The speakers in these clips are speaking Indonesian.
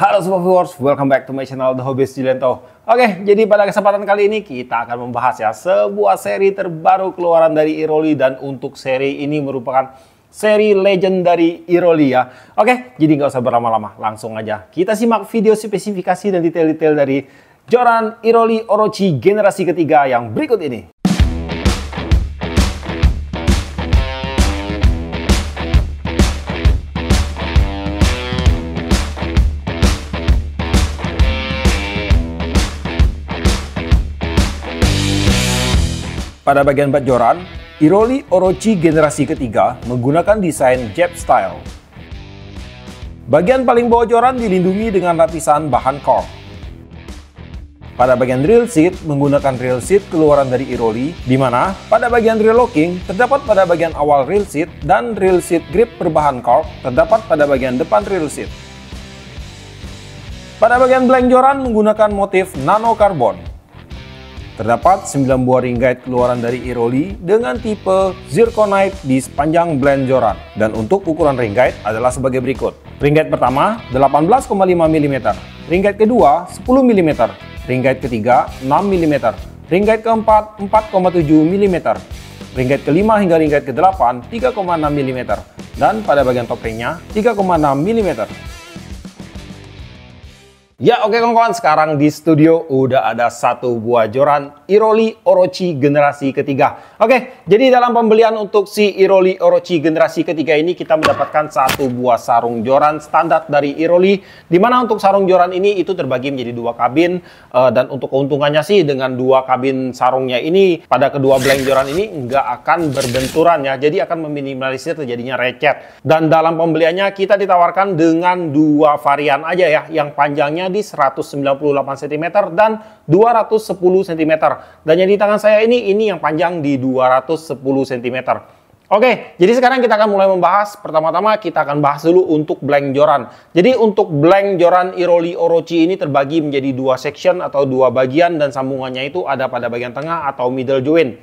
Halo semua viewers, welcome back to my channel The Hobbies Jilento. Oke, jadi pada kesempatan kali ini kita akan membahas ya sebuah seri terbaru keluaran dari Iroli dan untuk seri ini merupakan seri legend dari Iroli ya. Oke, jadi nggak usah berlama-lama, langsung aja kita simak video spesifikasi dan detail-detail dari Joran Iroli Orochi generasi ketiga yang berikut ini. Pada bagian bajoran, Iroli Orochi generasi ketiga menggunakan desain Jap style. Bagian paling bawah joran dilindungi dengan lapisan bahan cork. Pada bagian drill seat menggunakan drill seat keluaran dari Iroli, di mana pada bagian drill locking terdapat pada bagian awal drill seat dan drill seat grip berbahan cork terdapat pada bagian depan drill seat. Pada bagian blank joran menggunakan motif nano karbon. Terdapat 9 buah ring guide keluaran dari Iroli dengan tipe zirconite di sepanjang blend joran Dan untuk ukuran ring guide adalah sebagai berikut. Ring guide pertama 18,5 mm, ring guide kedua 10 mm, ring guide ketiga 6 mm, ring guide keempat 4,7 mm, ring guide kelima hingga ring guide ke-8 3,6 mm, dan pada bagian top ringnya 3,6 mm. Ya oke okay, kawan-kawan, sekarang di studio udah ada satu buah joran Iroli Orochi generasi ketiga. Oke, okay, jadi dalam pembelian untuk si Iroli Orochi generasi ketiga ini kita mendapatkan satu buah sarung joran standar dari Iroli. Dimana untuk sarung joran ini itu terbagi menjadi dua kabin uh, dan untuk keuntungannya sih dengan dua kabin sarungnya ini pada kedua blank joran ini nggak akan berbenturan ya. Jadi akan meminimalisir terjadinya recet. Dan dalam pembeliannya kita ditawarkan dengan dua varian aja ya, yang panjangnya di 198 cm dan 210 cm. Dan yang di tangan saya ini, ini yang panjang di 210 cm. Oke, jadi sekarang kita akan mulai membahas. Pertama-tama kita akan bahas dulu untuk blank joran. Jadi untuk blank joran Iroli Orochi ini terbagi menjadi dua section atau dua bagian dan sambungannya itu ada pada bagian tengah atau middle joint.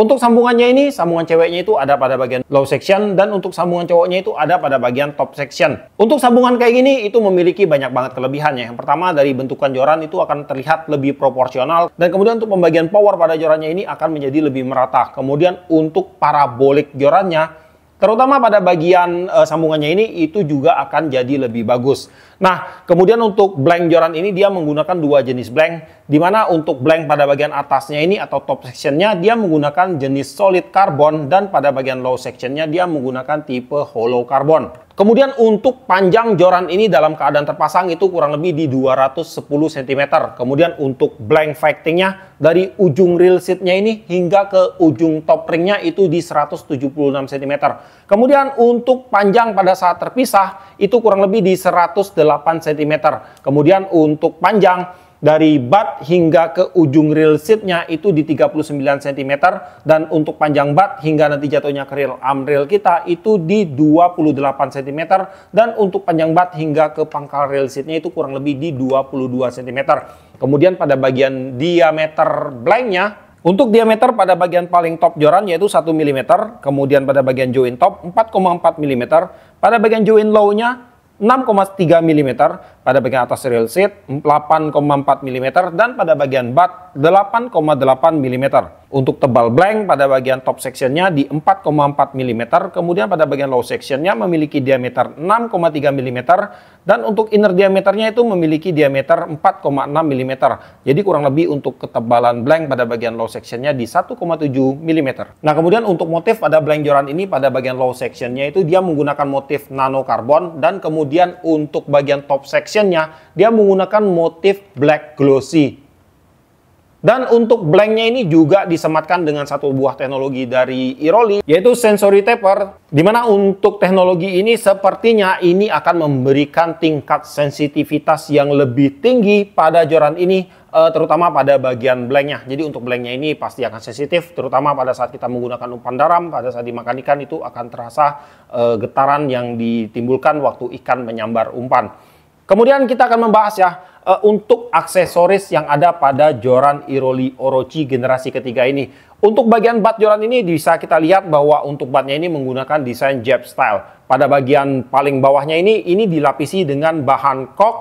Untuk sambungannya ini, sambungan ceweknya itu ada pada bagian low section dan untuk sambungan cowoknya itu ada pada bagian top section. Untuk sambungan kayak gini itu memiliki banyak banget kelebihannya. Yang pertama dari bentukan joran itu akan terlihat lebih proporsional dan kemudian untuk pembagian power pada jorannya ini akan menjadi lebih merata. Kemudian untuk parabolik jorannya terutama pada bagian eh, sambungannya ini itu juga akan jadi lebih bagus. Nah, kemudian untuk blank joran ini dia menggunakan dua jenis blank, di mana untuk blank pada bagian atasnya ini atau top sectionnya dia menggunakan jenis solid carbon dan pada bagian low sectionnya dia menggunakan tipe hollow carbon. Kemudian untuk panjang joran ini dalam keadaan terpasang itu kurang lebih di 210 cm. Kemudian untuk blank factingnya dari ujung reel seatnya ini hingga ke ujung top ringnya itu di 176 cm. Kemudian untuk panjang pada saat terpisah itu kurang lebih di 180 cm. Kemudian untuk panjang dari bat hingga ke ujung reel seatnya itu di 39 cm dan untuk panjang bat hingga nanti jatuhnya ke reel armreel kita itu di 28 cm dan untuk panjang bat hingga ke pangkal reel seatnya itu kurang lebih di 22 cm. Kemudian pada bagian diameter blanknya untuk diameter pada bagian paling top joran yaitu 1 mm, kemudian pada bagian join top 4,4 mm, pada bagian join low-nya 6,3 mm pada bagian atas real seat 8,4 mm dan pada bagian butt 8,8 mm. Untuk tebal blank pada bagian top sectionnya di 4,4 mm, kemudian pada bagian low sectionnya memiliki diameter 6,3 mm dan untuk inner diameternya itu memiliki diameter 4,6 mm. Jadi kurang lebih untuk ketebalan blank pada bagian low sectionnya di 1,7 mm. Nah kemudian untuk motif pada blank joran ini pada bagian low sectionnya itu dia menggunakan motif nano karbon dan kemudian untuk bagian top section sectionnya, dia menggunakan motif black glossy. Dan untuk blanknya ini juga disematkan dengan satu buah teknologi dari Iroli, yaitu sensory taper. Dimana untuk teknologi ini sepertinya ini akan memberikan tingkat sensitivitas yang lebih tinggi pada joran ini, eh, terutama pada bagian blanknya. Jadi untuk blanknya ini pasti akan sensitif, terutama pada saat kita menggunakan umpan daram, pada saat dimakan ikan itu akan terasa eh, getaran yang ditimbulkan waktu ikan menyambar umpan. Kemudian kita akan membahas ya eh, untuk aksesoris yang ada pada Joran Iroli Orochi generasi ketiga ini. Untuk bagian bat Joran ini bisa kita lihat bahwa untuk batnya ini menggunakan desain jab style. Pada bagian paling bawahnya ini, ini dilapisi dengan bahan kok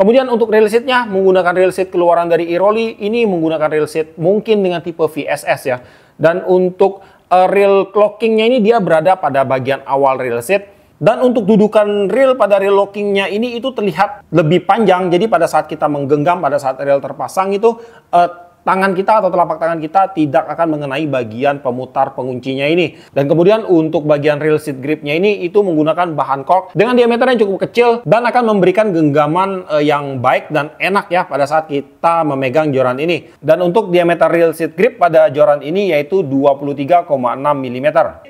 Kemudian untuk real seatnya menggunakan real seat keluaran dari Iroli ini menggunakan real seat mungkin dengan tipe VSS ya. Dan untuk uh, real clockingnya ini dia berada pada bagian awal real seat. Dan untuk dudukan reel pada reel lockingnya ini itu terlihat lebih panjang. Jadi pada saat kita menggenggam, pada saat reel terpasang itu eh, tangan kita atau telapak tangan kita tidak akan mengenai bagian pemutar penguncinya ini. Dan kemudian untuk bagian real seat gripnya ini itu menggunakan bahan kork dengan diameter yang cukup kecil dan akan memberikan genggaman eh, yang baik dan enak ya pada saat kita memegang joran ini. Dan untuk diameter real seat grip pada joran ini yaitu 23,6 mm.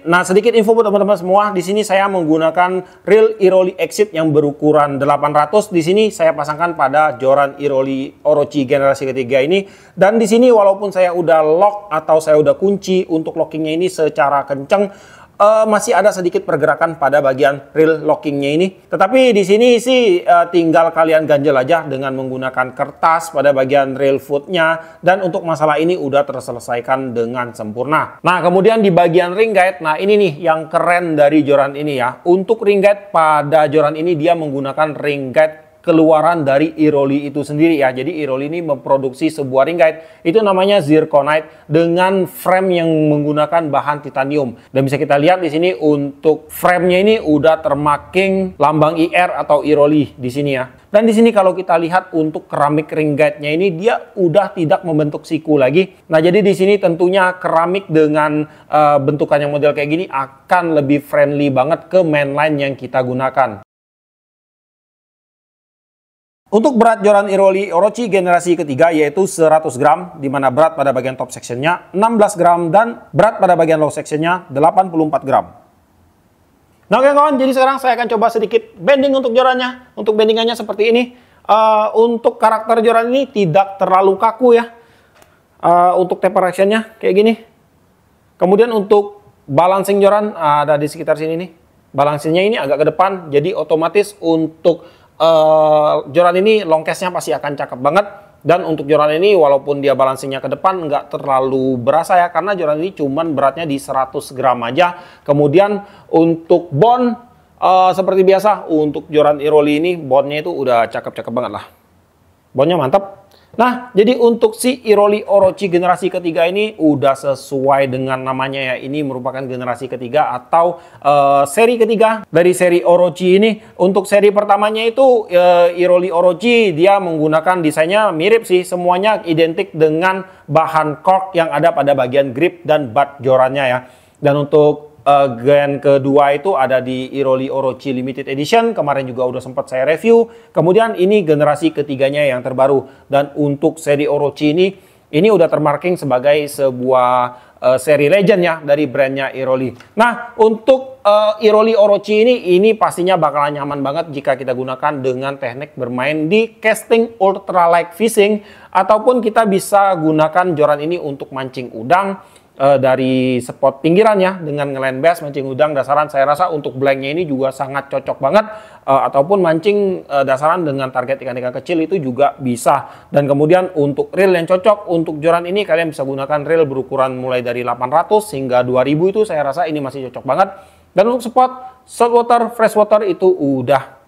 Nah, sedikit info buat teman-teman semua, di sini saya menggunakan real Iroli Exit yang berukuran 800. Di sini saya pasangkan pada joran Iroli Orochi generasi ketiga ini dan di sini walaupun saya udah lock atau saya udah kunci untuk lockingnya ini secara kenceng, uh, masih ada sedikit pergerakan pada bagian reel lockingnya ini. Tetapi di sini sih uh, tinggal kalian ganjel aja dengan menggunakan kertas pada bagian reel footnya dan untuk masalah ini udah terselesaikan dengan sempurna. Nah kemudian di bagian ring guide, nah ini nih yang keren dari joran ini ya. Untuk ring guide pada joran ini dia menggunakan ring guide keluaran dari iroli itu sendiri ya. Jadi iroli ini memproduksi sebuah ring guide. itu namanya zirconite dengan frame yang menggunakan bahan titanium. Dan bisa kita lihat di sini untuk framenya ini udah termaking lambang IR atau iroli di sini ya. Dan di sini kalau kita lihat untuk keramik ring guide-nya ini dia udah tidak membentuk siku lagi. Nah, jadi di sini tentunya keramik dengan uh, bentukan yang model kayak gini akan lebih friendly banget ke mainline yang kita gunakan. Untuk berat Joran Iroli Orochi generasi ketiga yaitu 100 gram, di mana berat pada bagian top sectionnya 16 gram dan berat pada bagian low sectionnya 84 gram. Nah oke kawan, jadi sekarang saya akan coba sedikit bending untuk jorannya. Untuk bendingannya seperti ini. Uh, untuk karakter joran ini tidak terlalu kaku ya. Uh, untuk taper actionnya kayak gini. Kemudian untuk balancing joran uh, ada di sekitar sini nih. Balancingnya ini agak ke depan, jadi otomatis untuk Eh, Joran ini long nya pasti akan cakep banget. Dan untuk Joran ini walaupun dia balancingnya ke depan nggak terlalu berasa ya karena Joran ini cuman beratnya di 100 gram aja. Kemudian untuk bond uh, eh, seperti biasa untuk Joran Iroli ini bondnya itu udah cakep-cakep banget lah. Bondnya mantap. Nah, jadi untuk si Iroli Orochi generasi ketiga ini udah sesuai dengan namanya ya. Ini merupakan generasi ketiga atau uh, seri ketiga dari seri Orochi ini. Untuk seri pertamanya itu uh, Iroli Orochi dia menggunakan desainnya mirip sih. Semuanya identik dengan bahan cork yang ada pada bagian grip dan bat jorannya ya. Dan untuk uh, eh, gen kedua itu ada di Iroli Orochi Limited Edition. Kemarin juga udah sempat saya review. Kemudian ini generasi ketiganya yang terbaru. Dan untuk seri Orochi ini, ini udah termarking sebagai sebuah uh, seri legend ya dari brandnya Iroli. Nah, untuk uh, Iroli Orochi ini, ini pastinya bakalan nyaman banget jika kita gunakan dengan teknik bermain di casting ultralight fishing. Ataupun kita bisa gunakan joran ini untuk mancing udang uh, dari spot pinggirannya dengan ngelain bass mancing udang dasaran saya rasa untuk blanknya ini juga sangat cocok banget uh, ataupun mancing uh, dasaran dengan target ikan-ikan kecil itu juga bisa dan kemudian untuk reel yang cocok untuk joran ini kalian bisa gunakan reel berukuran mulai dari 800 hingga 2000 itu saya rasa ini masih cocok banget dan untuk spot saltwater freshwater itu udah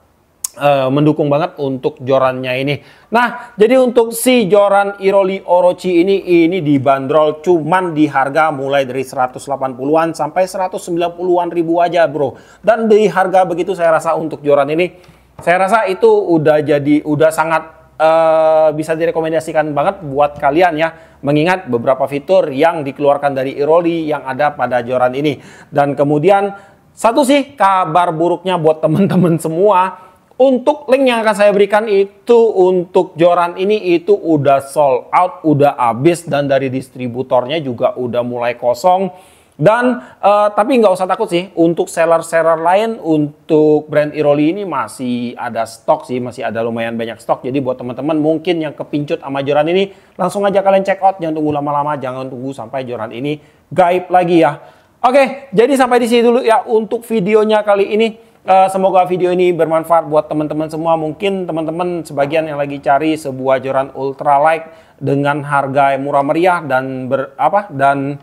uh, mendukung banget untuk jorannya ini. Nah, jadi untuk si joran Iroli Orochi ini ini dibanderol cuman di harga mulai dari 180-an sampai 190-an ribu aja, Bro. Dan di harga begitu saya rasa untuk joran ini saya rasa itu udah jadi udah sangat uh, bisa direkomendasikan banget buat kalian ya mengingat beberapa fitur yang dikeluarkan dari Iroli yang ada pada joran ini. Dan kemudian satu sih kabar buruknya buat teman-teman semua untuk link yang akan saya berikan itu untuk joran ini itu udah sold out, udah habis dan dari distributornya juga udah mulai kosong. Dan uh, tapi nggak usah takut sih untuk seller-seller lain untuk brand Iroli ini masih ada stok sih, masih ada lumayan banyak stok. Jadi buat teman-teman mungkin yang kepincut sama joran ini langsung aja kalian check out, jangan tunggu lama-lama, jangan tunggu sampai joran ini gaib lagi ya. Oke, jadi sampai di sini dulu ya untuk videonya kali ini. Uh, semoga video ini bermanfaat buat teman-teman semua. Mungkin teman-teman sebagian yang lagi cari sebuah joran ultralight dengan harga yang murah meriah dan ber, apa dan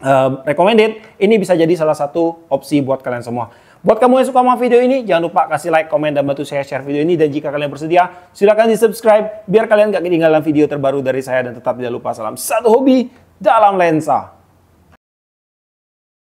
uh, recommended, ini bisa jadi salah satu opsi buat kalian semua. Buat kamu yang suka sama video ini, jangan lupa kasih like, komen, dan bantu saya share video ini. Dan jika kalian bersedia, silahkan di-subscribe biar kalian gak ketinggalan video terbaru dari saya. Dan tetap jangan lupa salam satu hobi dalam lensa.